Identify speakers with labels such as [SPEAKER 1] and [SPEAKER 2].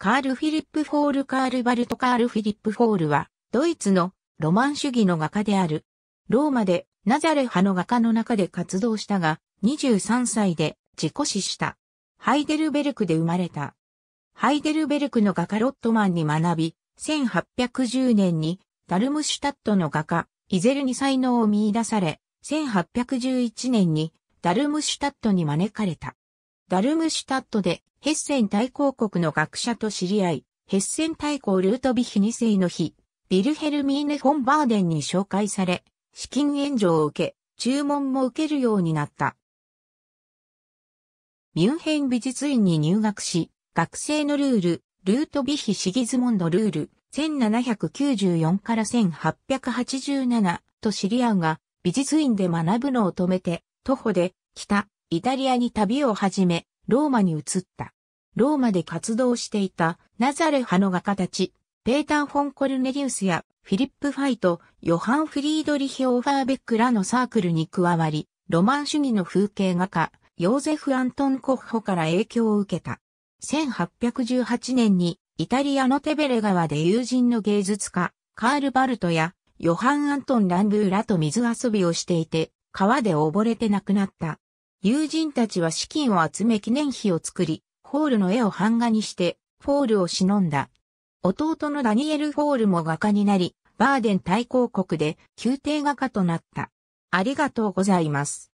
[SPEAKER 1] カール・フィリップ・フォール・カール・バルト・カール・フィリップ・フォールは、ドイツのロマン主義の
[SPEAKER 2] 画家である。ローマでナザレ派の画家の中で活動したが、23歳で自己死した。ハイデルベルクで生まれた。ハイデルベルクの画家ロットマンに学び、1810年にダルムシュタットの画家、イゼルに才能を見出され、1811年にダルムシュタットに招かれた。ダルムシュタットでヘッセン大公国の学者と知り合い、ヘッセン大公ルートビヒ二世の日、ビルヘルミーネ・フォン・バーデンに紹介され、資金援助を受け、注文も受けるようになった。ミュンヘン美術院に入学し、学生のルール、ルートビヒ・シギズモンド・ルール、1794から1887と知り合うが、美術院で学ぶのを止めて、徒歩で、北、イタリアに旅を始め、ローマに移った。ローマで活動していたナザレ派の画家たち、ペータン・フォン・コルネリウスやフィリップ・ファイト、ヨハン・フリードリヒ・オーファーベックらのサークルに加わり、ロマン主義の風景画家、ヨーゼフ・アントン・コッホから影響を受けた。1818年にイタリアのテベレ川で友人の芸術家、カール・バルトやヨハン・アントン・ランブーらと水遊びをしていて、川で溺れて亡くなった。友人たちは資金を集め記念碑を作り、ホールの絵を版画にして、フォールを忍んだ。弟のダニエル・フォールも画家になり、バーデン大公国で
[SPEAKER 1] 宮廷画家となった。ありがとうございます。